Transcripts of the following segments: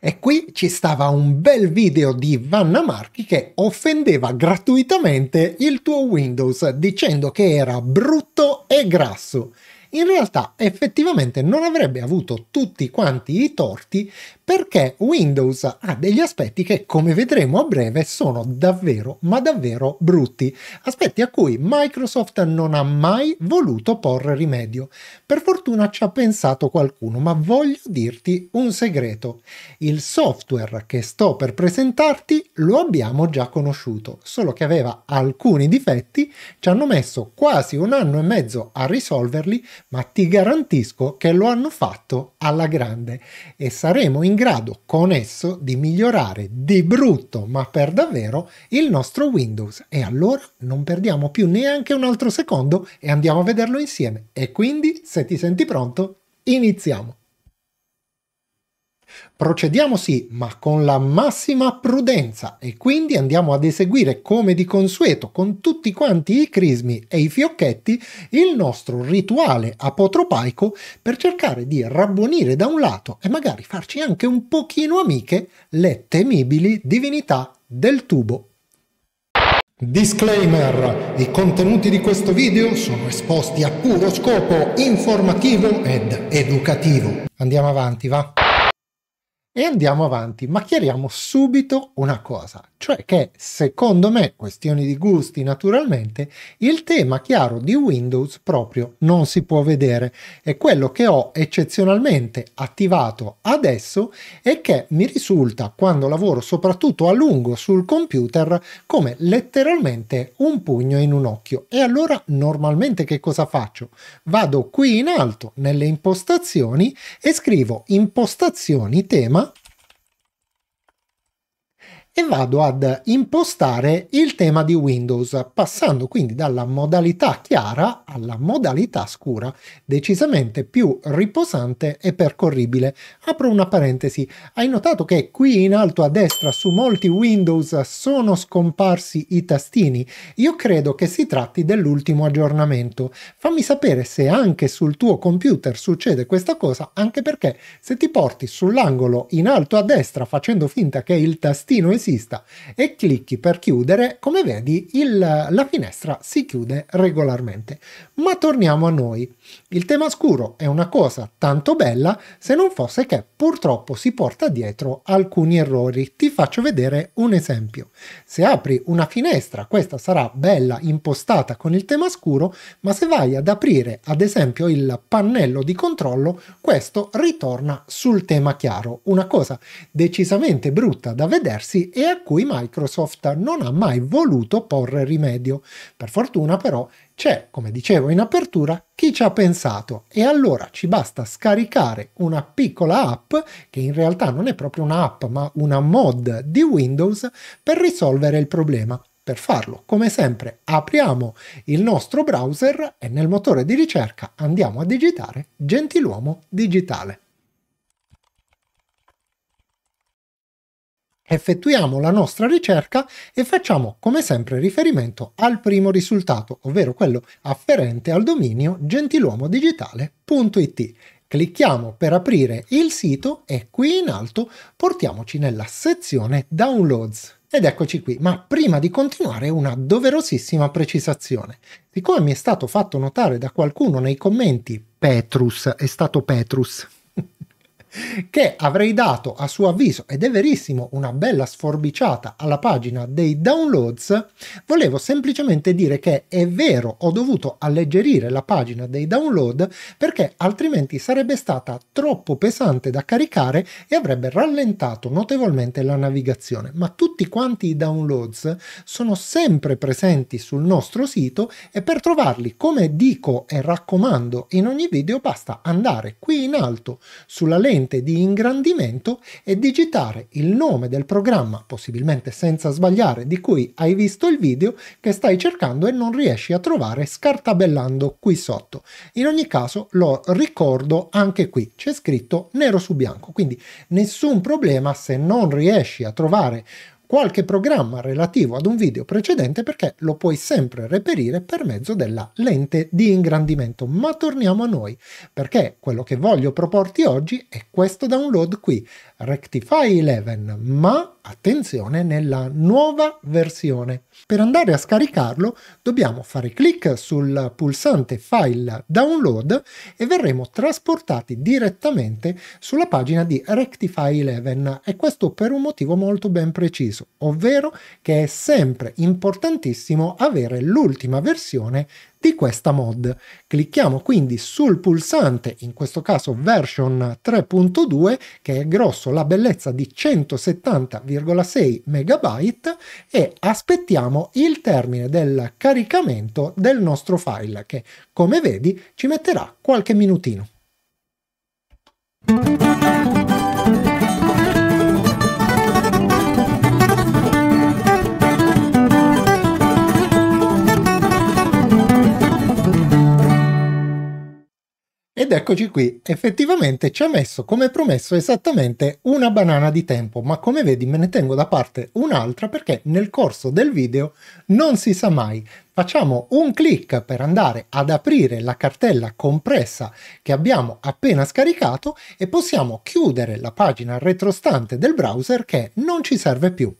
E qui ci stava un bel video di Vanna Marchi che offendeva gratuitamente il tuo Windows dicendo che era brutto e grasso in realtà effettivamente non avrebbe avuto tutti quanti i torti perché Windows ha degli aspetti che, come vedremo a breve, sono davvero, ma davvero brutti, aspetti a cui Microsoft non ha mai voluto porre rimedio. Per fortuna ci ha pensato qualcuno, ma voglio dirti un segreto. Il software che sto per presentarti lo abbiamo già conosciuto, solo che aveva alcuni difetti, ci hanno messo quasi un anno e mezzo a risolverli ma ti garantisco che lo hanno fatto alla grande e saremo in grado con esso di migliorare di brutto, ma per davvero, il nostro Windows. E allora non perdiamo più neanche un altro secondo e andiamo a vederlo insieme. E quindi, se ti senti pronto, iniziamo! Procediamo sì, ma con la massima prudenza e quindi andiamo ad eseguire come di consueto con tutti quanti i crismi e i fiocchetti il nostro rituale apotropaico per cercare di rabbonire da un lato e magari farci anche un pochino amiche le temibili divinità del tubo Disclaimer! I contenuti di questo video sono esposti a puro scopo informativo ed educativo. Andiamo avanti, va? E andiamo avanti, ma chiariamo subito una cosa, cioè che secondo me, questioni di gusti naturalmente, il tema chiaro di Windows proprio non si può vedere e quello che ho eccezionalmente attivato adesso è che mi risulta quando lavoro soprattutto a lungo sul computer come letteralmente un pugno in un occhio. E allora normalmente che cosa faccio? Vado qui in alto nelle impostazioni e scrivo impostazioni tema e vado ad impostare il tema di Windows, passando quindi dalla modalità chiara alla modalità scura, decisamente più riposante e percorribile. Apro una parentesi, hai notato che qui in alto a destra su molti Windows sono scomparsi i tastini? Io credo che si tratti dell'ultimo aggiornamento. Fammi sapere se anche sul tuo computer succede questa cosa, anche perché se ti porti sull'angolo in alto a destra facendo finta che il tastino esista, esista e clicchi per chiudere, come vedi il, la finestra si chiude regolarmente. Ma torniamo a noi. Il tema scuro è una cosa tanto bella se non fosse che purtroppo si porta dietro alcuni errori. Ti faccio vedere un esempio. Se apri una finestra, questa sarà bella impostata con il tema scuro, ma se vai ad aprire ad esempio il pannello di controllo, questo ritorna sul tema chiaro. Una cosa decisamente brutta da vedersi e a cui Microsoft non ha mai voluto porre rimedio. Per fortuna però c'è, come dicevo in apertura, chi ci ha pensato e allora ci basta scaricare una piccola app, che in realtà non è proprio un'app ma una mod di Windows, per risolvere il problema. Per farlo, come sempre, apriamo il nostro browser e nel motore di ricerca andiamo a digitare Gentiluomo Digitale. Effettuiamo la nostra ricerca e facciamo come sempre riferimento al primo risultato, ovvero quello afferente al dominio gentiluomodigitale.it. Clicchiamo per aprire il sito e qui in alto portiamoci nella sezione Downloads. Ed eccoci qui, ma prima di continuare una doverosissima precisazione. Siccome mi è stato fatto notare da qualcuno nei commenti Petrus, è stato Petrus, che avrei dato a suo avviso, ed è verissimo, una bella sforbiciata alla pagina dei downloads, volevo semplicemente dire che è vero, ho dovuto alleggerire la pagina dei download perché altrimenti sarebbe stata troppo pesante da caricare e avrebbe rallentato notevolmente la navigazione, ma tutti quanti i downloads sono sempre presenti sul nostro sito e per trovarli, come dico e raccomando in ogni video, basta andare qui in alto sulla lente agente di ingrandimento e digitare il nome del programma, possibilmente senza sbagliare, di cui hai visto il video che stai cercando e non riesci a trovare scartabellando qui sotto. In ogni caso lo ricordo anche qui, c'è scritto nero su bianco, quindi nessun problema se non riesci a trovare qualche programma relativo ad un video precedente perché lo puoi sempre reperire per mezzo della lente di ingrandimento. Ma torniamo a noi, perché quello che voglio proporti oggi è questo download qui. Rectify 11, ma attenzione nella nuova versione. Per andare a scaricarlo dobbiamo fare clic sul pulsante File Download e verremo trasportati direttamente sulla pagina di Rectify 11 e questo per un motivo molto ben preciso, ovvero che è sempre importantissimo avere l'ultima versione di questa mod. Clicchiamo quindi sul pulsante, in questo caso version 3.2, che è grosso la bellezza di 170,6 MB e aspettiamo il termine del caricamento del nostro file che, come vedi, ci metterà qualche minutino. Ed eccoci qui, effettivamente ci ha messo come promesso esattamente una banana di tempo, ma come vedi me ne tengo da parte un'altra perché nel corso del video non si sa mai. Facciamo un clic per andare ad aprire la cartella compressa che abbiamo appena scaricato e possiamo chiudere la pagina retrostante del browser che non ci serve più.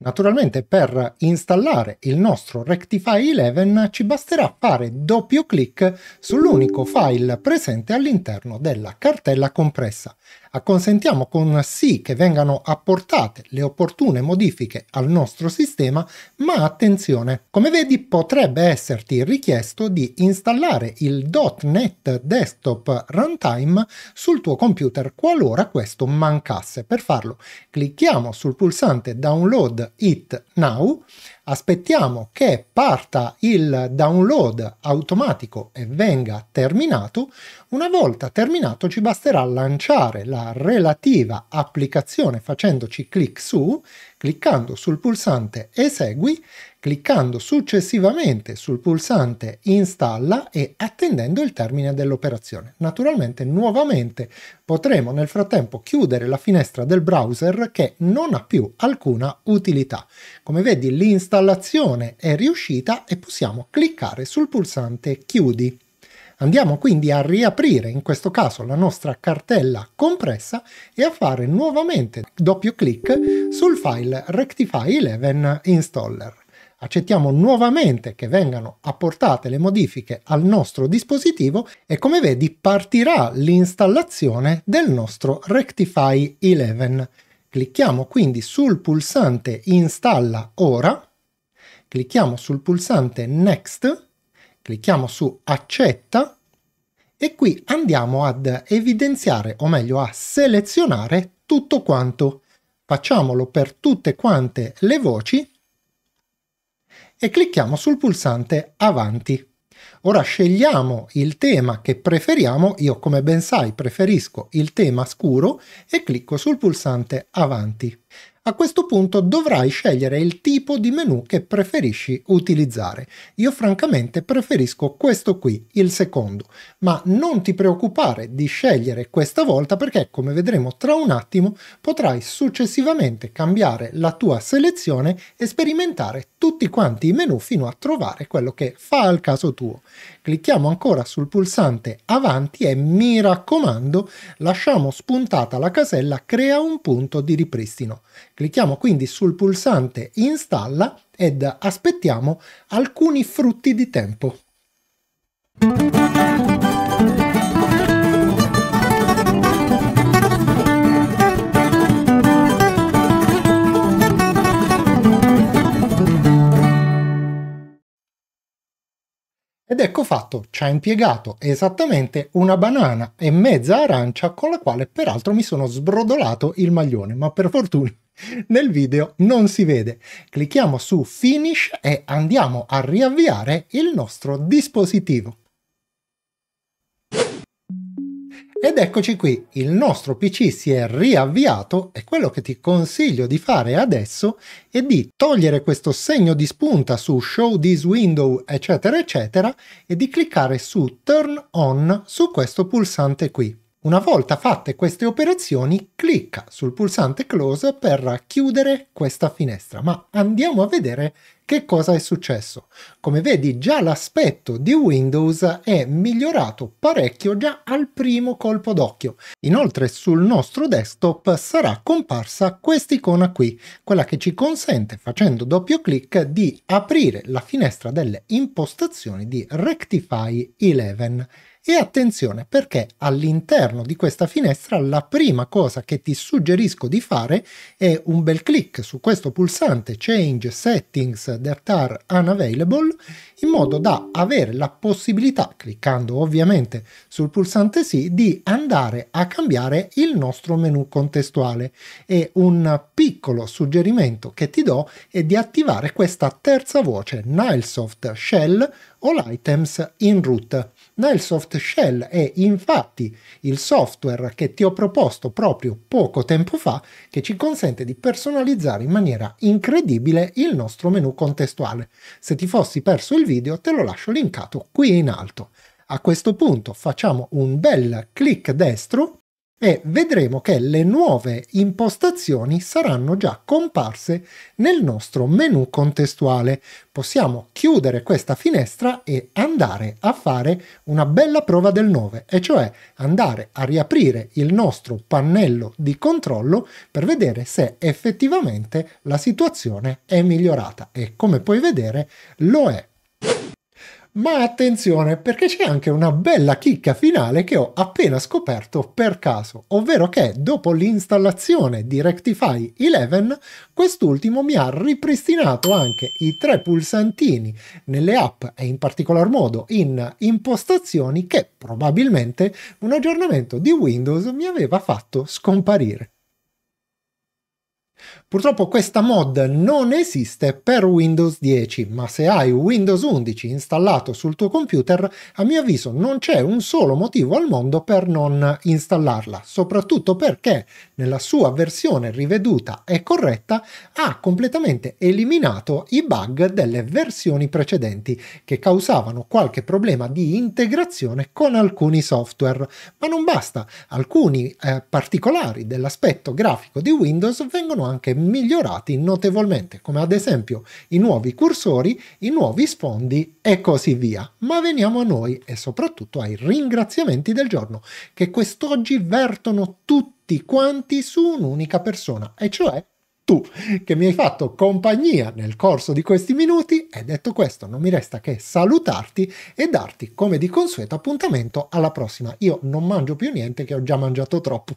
Naturalmente per installare il nostro Rectify 11 ci basterà fare doppio clic sull'unico file presente all'interno della cartella compressa acconsentiamo con sì che vengano apportate le opportune modifiche al nostro sistema, ma attenzione, come vedi potrebbe esserti richiesto di installare il .NET Desktop Runtime sul tuo computer qualora questo mancasse. Per farlo clicchiamo sul pulsante Download It Now, aspettiamo che parta il download automatico e venga terminato, una volta terminato ci basterà lanciare la relativa applicazione facendoci clic su, cliccando sul pulsante esegui cliccando successivamente sul pulsante installa e attendendo il termine dell'operazione. Naturalmente nuovamente potremo nel frattempo chiudere la finestra del browser che non ha più alcuna utilità. Come vedi l'installazione è riuscita e possiamo cliccare sul pulsante chiudi. Andiamo quindi a riaprire in questo caso la nostra cartella compressa e a fare nuovamente doppio clic sul file Rectify 11 Installer accettiamo nuovamente che vengano apportate le modifiche al nostro dispositivo e come vedi partirà l'installazione del nostro Rectify 11. Clicchiamo quindi sul pulsante Installa ora, clicchiamo sul pulsante Next, clicchiamo su Accetta e qui andiamo ad evidenziare o meglio a selezionare tutto quanto. Facciamolo per tutte quante le voci e clicchiamo sul pulsante Avanti. Ora scegliamo il tema che preferiamo, io come ben sai preferisco il tema scuro e clicco sul pulsante Avanti. A questo punto dovrai scegliere il tipo di menu che preferisci utilizzare. Io francamente preferisco questo qui, il secondo, ma non ti preoccupare di scegliere questa volta perché come vedremo tra un attimo potrai successivamente cambiare la tua selezione e sperimentare tutti quanti i menu fino a trovare quello che fa al caso tuo. Clicchiamo ancora sul pulsante avanti e mi raccomando lasciamo spuntata la casella crea un punto di ripristino Clicchiamo quindi sul pulsante installa ed aspettiamo alcuni frutti di tempo. Ed ecco fatto, ci ha impiegato esattamente una banana e mezza arancia con la quale peraltro mi sono sbrodolato il maglione, ma per fortuna nel video non si vede. Clicchiamo su Finish e andiamo a riavviare il nostro dispositivo. Ed eccoci qui, il nostro PC si è riavviato e quello che ti consiglio di fare adesso è di togliere questo segno di spunta su Show this window eccetera eccetera e di cliccare su Turn on su questo pulsante qui. Una volta fatte queste operazioni, clicca sul pulsante Close per chiudere questa finestra. Ma andiamo a vedere che cosa è successo. Come vedi, già l'aspetto di Windows è migliorato parecchio già al primo colpo d'occhio. Inoltre sul nostro desktop sarà comparsa quest'icona qui, quella che ci consente, facendo doppio clic, di aprire la finestra delle impostazioni di Rectify 11. E attenzione perché all'interno di questa finestra la prima cosa che ti suggerisco di fare è un bel clic su questo pulsante Change Settings that are unavailable in modo da avere la possibilità, cliccando ovviamente sul pulsante sì, di andare a cambiare il nostro menu contestuale. E un piccolo suggerimento che ti do è di attivare questa terza voce Nilesoft Shell o l'Items in Root Nilesoft Shell è infatti il software che ti ho proposto proprio poco tempo fa che ci consente di personalizzare in maniera incredibile il nostro menu contestuale. Se ti fossi perso il video te lo lascio linkato qui in alto. A questo punto facciamo un bel clic destro e vedremo che le nuove impostazioni saranno già comparse nel nostro menu contestuale. Possiamo chiudere questa finestra e andare a fare una bella prova del 9, e cioè andare a riaprire il nostro pannello di controllo per vedere se effettivamente la situazione è migliorata e come puoi vedere lo è. Ma attenzione perché c'è anche una bella chicca finale che ho appena scoperto per caso, ovvero che dopo l'installazione di Rectify 11 quest'ultimo mi ha ripristinato anche i tre pulsantini nelle app e in particolar modo in impostazioni che probabilmente un aggiornamento di Windows mi aveva fatto scomparire. Purtroppo questa mod non esiste per Windows 10, ma se hai Windows 11 installato sul tuo computer, a mio avviso non c'è un solo motivo al mondo per non installarla, soprattutto perché nella sua versione riveduta e corretta ha completamente eliminato i bug delle versioni precedenti che causavano qualche problema di integrazione con alcuni software, ma non basta, alcuni eh, particolari dell'aspetto grafico di Windows vengono anche migliorati notevolmente, come ad esempio i nuovi cursori, i nuovi sfondi e così via. Ma veniamo a noi e soprattutto ai ringraziamenti del giorno, che quest'oggi vertono tutti quanti su un'unica persona, e cioè tu che mi hai fatto compagnia nel corso di questi minuti e detto questo non mi resta che salutarti e darti come di consueto appuntamento alla prossima. Io non mangio più niente che ho già mangiato troppo.